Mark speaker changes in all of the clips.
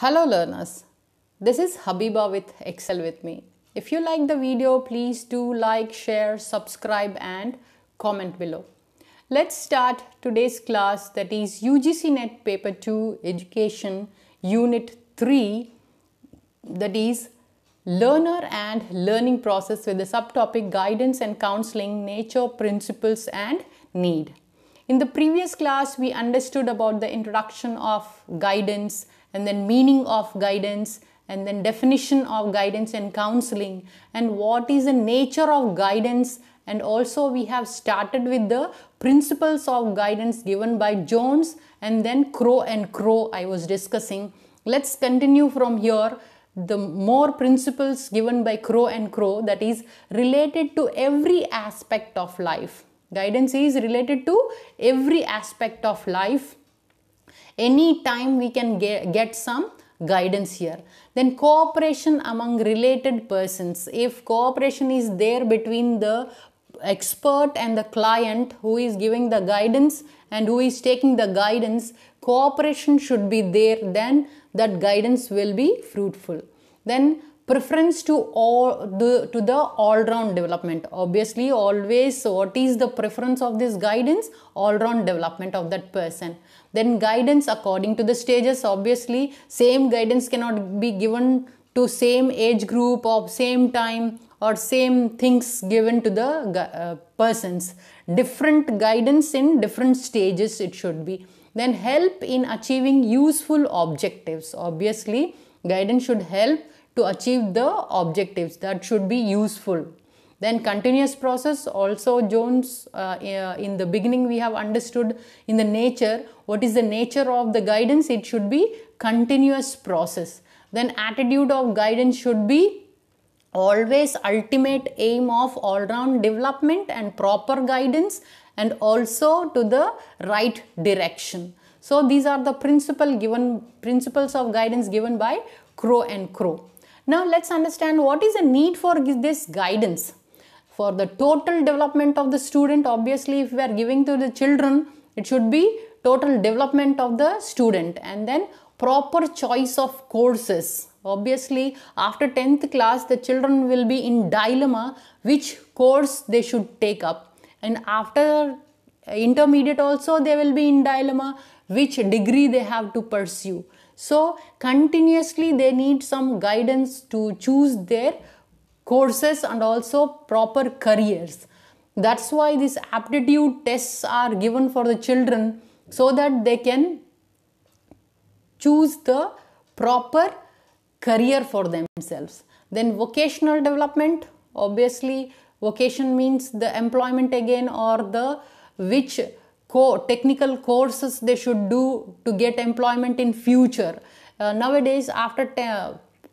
Speaker 1: Hello learners, this is Habiba with Excel with me. If you like the video, please do like, share, subscribe and comment below. Let's start today's class that is UGC NET Paper 2 Education Unit 3 that is Learner and Learning Process with the subtopic Guidance and Counseling, Nature, Principles and Need. In the previous class, we understood about the introduction of guidance and then meaning of guidance and then definition of guidance and counseling and what is the nature of guidance and also we have started with the principles of guidance given by Jones and then Crow and Crow I was discussing. Let's continue from here the more principles given by Crow and Crow that is related to every aspect of life. Guidance is related to every aspect of life any time we can get, get some guidance here. Then cooperation among related persons. If cooperation is there between the expert and the client who is giving the guidance and who is taking the guidance, cooperation should be there, then that guidance will be fruitful. Then preference to all the to the all-round development obviously always what is the preference of this guidance all-round development of that person then guidance according to the stages obviously same guidance cannot be given to same age group of same time or same things given to the uh, persons different guidance in different stages it should be then help in achieving useful objectives obviously guidance should help to achieve the objectives that should be useful. Then continuous process also Jones uh, uh, in the beginning we have understood in the nature what is the nature of the guidance it should be continuous process. Then attitude of guidance should be always ultimate aim of all round development and proper guidance and also to the right direction. So these are the principle given principles of guidance given by Crow and Crow. Now let's understand what is the need for this guidance. For the total development of the student, obviously if we are giving to the children, it should be total development of the student and then proper choice of courses. Obviously, after 10th class, the children will be in dilemma which course they should take up. And after uh, intermediate also, they will be in dilemma which degree they have to pursue. So continuously they need some guidance to choose their courses and also proper careers. That's why these aptitude tests are given for the children so that they can choose the proper career for themselves. Then vocational development, obviously vocation means the employment again or the which co technical courses they should do to get employment in future uh, nowadays after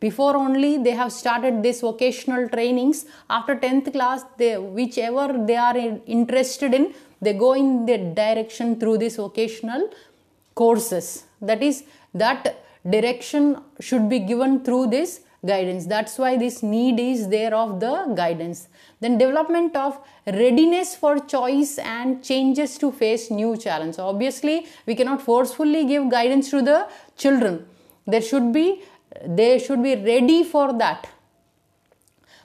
Speaker 1: before only they have started this vocational trainings after 10th class they whichever they are in, interested in they go in the direction through this vocational courses that is that direction should be given through this guidance. That's why this need is there of the guidance. Then development of readiness for choice and changes to face new challenge. So obviously, we cannot forcefully give guidance to the children. There should be they should be ready for that.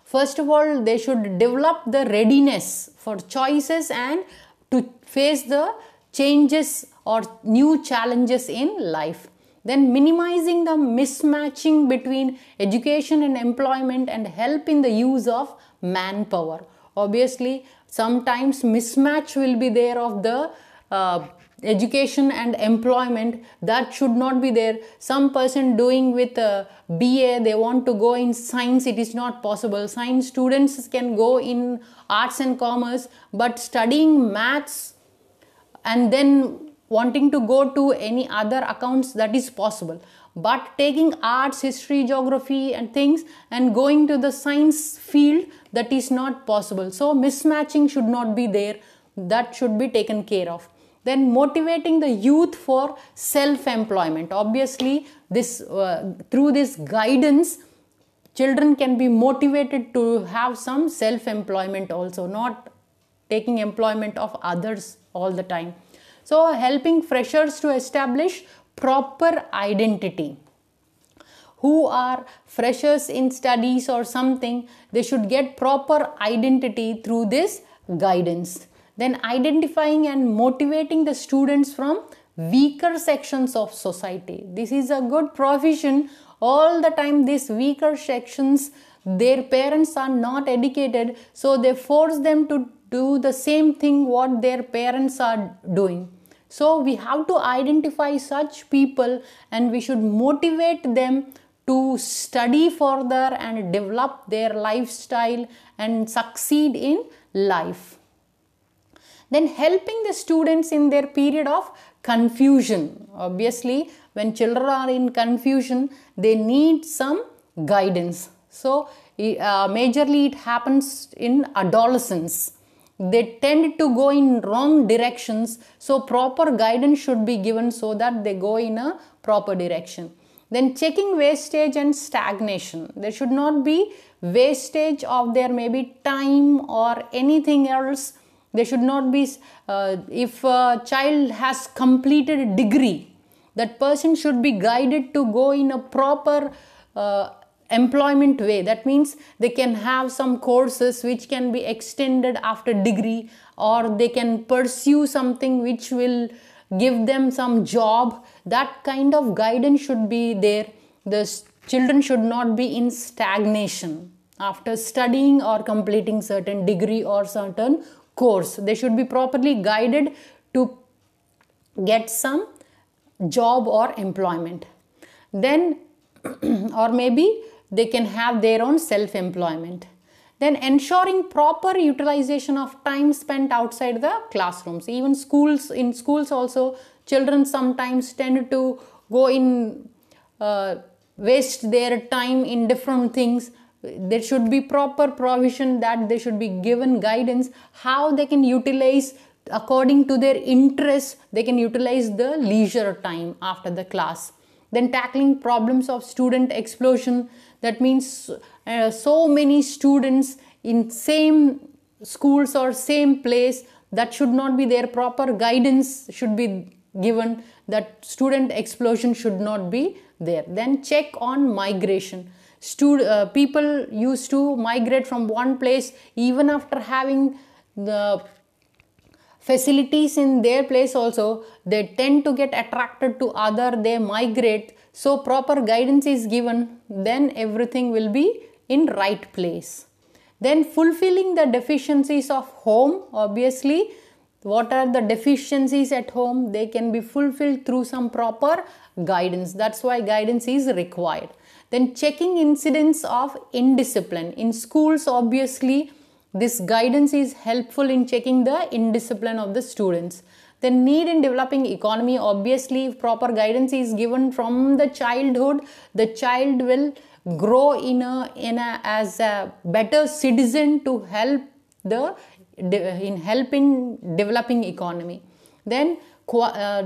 Speaker 1: First of all, they should develop the readiness for choices and to face the changes or new challenges in life then minimizing the mismatching between education and employment and help in the use of manpower. Obviously, sometimes mismatch will be there of the uh, education and employment that should not be there some person doing with a ba they want to go in science it is not possible science students can go in arts and commerce but studying maths and then wanting to go to any other accounts that is possible but taking arts history geography and things and going to the science field that is not possible so mismatching should not be there that should be taken care of then motivating the youth for self employment obviously this uh, through this guidance children can be motivated to have some self employment also not taking employment of others all the time so helping freshers to establish proper identity who are freshers in studies or something, they should get proper identity through this guidance. Then identifying and motivating the students from weaker sections of society. This is a good provision. All the time these weaker sections, their parents are not educated. So they force them to do the same thing what their parents are doing so we have to identify such people and we should motivate them to study further and develop their lifestyle and succeed in life then helping the students in their period of confusion obviously when children are in confusion they need some guidance so uh, majorly it happens in adolescence they tend to go in wrong directions so proper guidance should be given so that they go in a proper direction then checking wastage and stagnation there should not be wastage of their maybe time or anything else they should not be uh, if a child has completed a degree that person should be guided to go in a proper uh, employment way that means they can have some courses which can be extended after degree or they can pursue something which will give them some job that kind of guidance should be there the children should not be in stagnation after studying or completing certain degree or certain course they should be properly guided to get some job or employment then or maybe they can have their own self employment. Then ensuring proper utilization of time spent outside the classrooms. Even schools, in schools also, children sometimes tend to go in, uh, waste their time in different things. There should be proper provision that they should be given guidance how they can utilize according to their interests, they can utilize the leisure time after the class then tackling problems of student explosion that means uh, so many students in same schools or same place that should not be their proper guidance should be given that student explosion should not be there then check on migration Stud uh, people used to migrate from one place even after having the facilities in their place also they tend to get attracted to other they migrate so proper guidance is given then everything will be in right place then fulfilling the deficiencies of home obviously what are the deficiencies at home they can be fulfilled through some proper guidance that's why guidance is required then checking incidents of indiscipline in schools obviously this guidance is helpful in checking the indiscipline of the students. The need in developing economy, obviously, proper guidance is given from the childhood. The child will grow in a, in a as a better citizen to help the in helping developing economy. Then uh,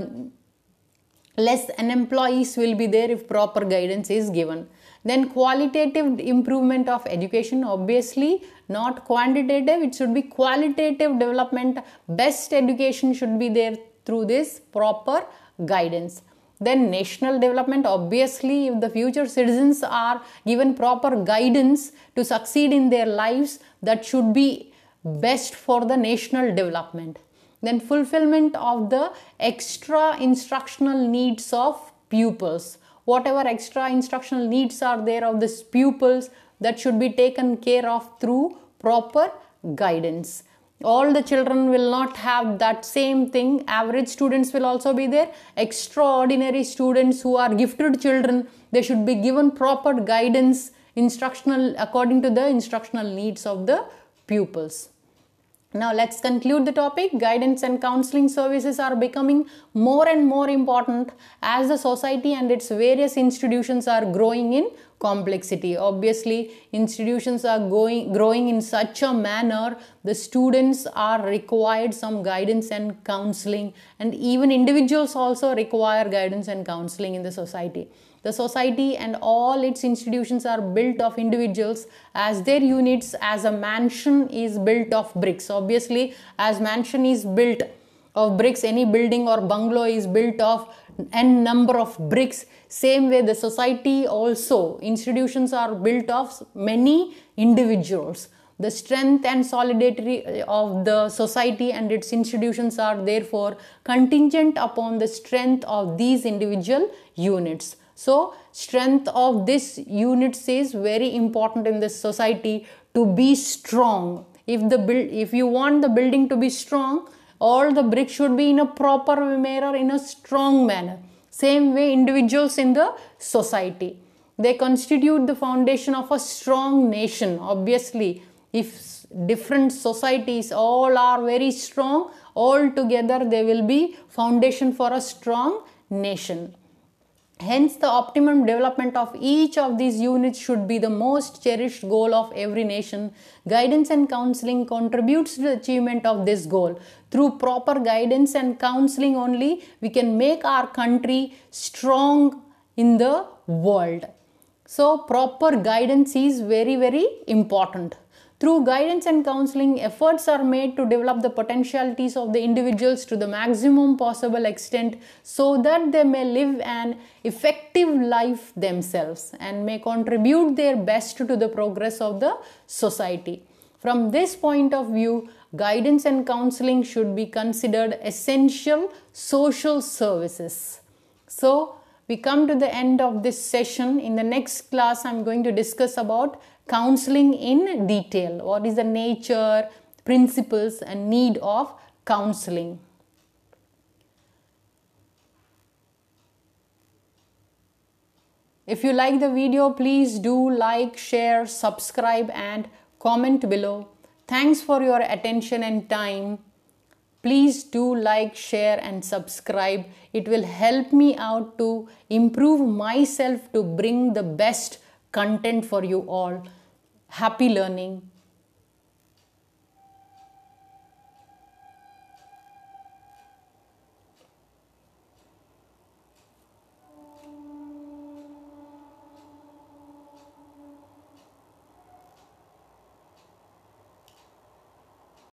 Speaker 1: less unemployees will be there if proper guidance is given. Then qualitative improvement of education, obviously not quantitative, it should be qualitative development. Best education should be there through this proper guidance. Then national development, obviously if the future citizens are given proper guidance to succeed in their lives, that should be best for the national development. Then fulfillment of the extra instructional needs of pupils. Whatever extra instructional needs are there of this pupils that should be taken care of through proper guidance all the children will not have that same thing average students will also be there extraordinary students who are gifted children they should be given proper guidance instructional according to the instructional needs of the pupils now let's conclude the topic. Guidance and counseling services are becoming more and more important as the society and its various institutions are growing in complexity. Obviously, institutions are going, growing in such a manner the students are required some guidance and counseling and even individuals also require guidance and counseling in the society. The society and all its institutions are built of individuals as their units as a mansion is built of bricks. Obviously, as mansion is built of bricks, any building or bungalow is built of n number of bricks. Same way the society also, institutions are built of many individuals. The strength and solidarity uh, of the society and its institutions are therefore contingent upon the strength of these individual units. So strength of this unit is very important in this society to be strong. If the build, if you want the building to be strong, all the bricks should be in a proper manner, in a strong manner. Same way individuals in the society. They constitute the foundation of a strong nation. Obviously, if different societies all are very strong, all together they will be foundation for a strong nation. Hence, the optimum development of each of these units should be the most cherished goal of every nation. Guidance and counseling contributes to the achievement of this goal. Through proper guidance and counseling only, we can make our country strong in the world. So, proper guidance is very, very important. Through guidance and counseling, efforts are made to develop the potentialities of the individuals to the maximum possible extent so that they may live an effective life themselves and may contribute their best to the progress of the society. From this point of view, guidance and counseling should be considered essential social services. So, we come to the end of this session. In the next class, I'm going to discuss about counseling in detail. What is the nature, principles and need of counseling? If you like the video, please do like, share, subscribe and comment below. Thanks for your attention and time. Please do like, share and subscribe. It will help me out to improve myself to bring the best content for you all. Happy learning.